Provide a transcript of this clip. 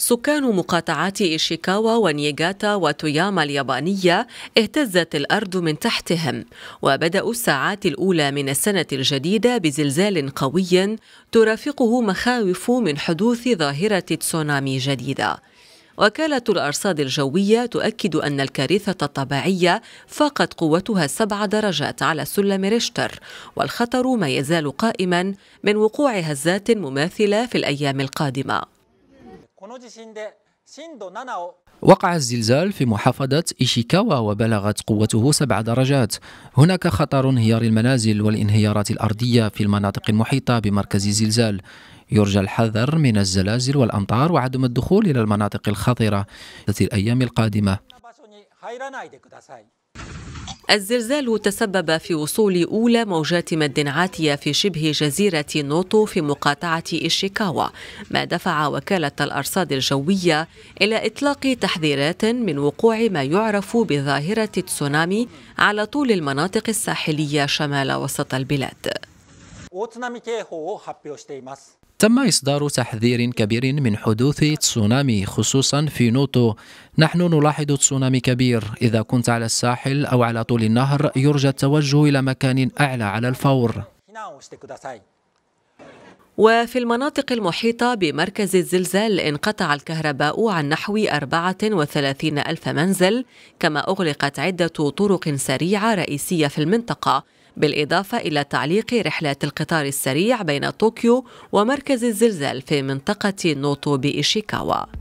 سكان مقاطعات إيشيكاوا ونيغاتا وتوياما اليابانية اهتزت الأرض من تحتهم وبدأوا الساعات الأولى من السنة الجديدة بزلزال قوي ترافقه مخاوف من حدوث ظاهرة تسونامي جديدة وكالة الأرصاد الجوية تؤكد أن الكارثة الطبيعية فاقت قوتها سبع درجات على سلم ريشتر والخطر ما يزال قائما من وقوع هزات مماثلة في الأيام القادمة وقع الزلزال في محافظة إيشيكاوا وبلغت قوته سبع درجات هناك خطر انهيار المنازل والانهيارات الأرضية في المناطق المحيطة بمركز الزلزال يرجى الحذر من الزلازل والأمطار وعدم الدخول إلى المناطق الخطرة في الأيام القادمة الزلزال تسبب في وصول أولى موجات مد عاتية في شبه جزيرة نوتو في مقاطعة إيشيكاوا ما دفع وكالة الأرصاد الجوية إلى إطلاق تحذيرات من وقوع ما يعرف بظاهرة تسونامي على طول المناطق الساحلية شمال وسط البلاد تم إصدار تحذير كبير من حدوث تسونامي خصوصا في نوتو نحن نلاحظ تسونامي كبير إذا كنت على الساحل أو على طول النهر يرجى التوجه إلى مكان أعلى على الفور وفي المناطق المحيطة بمركز الزلزال انقطع الكهرباء عن نحو 34 ألف منزل كما أغلقت عدة طرق سريعة رئيسية في المنطقة بالإضافة إلى تعليق رحلات القطار السريع بين طوكيو ومركز الزلزال في منطقة نوتو بإيشيكاوا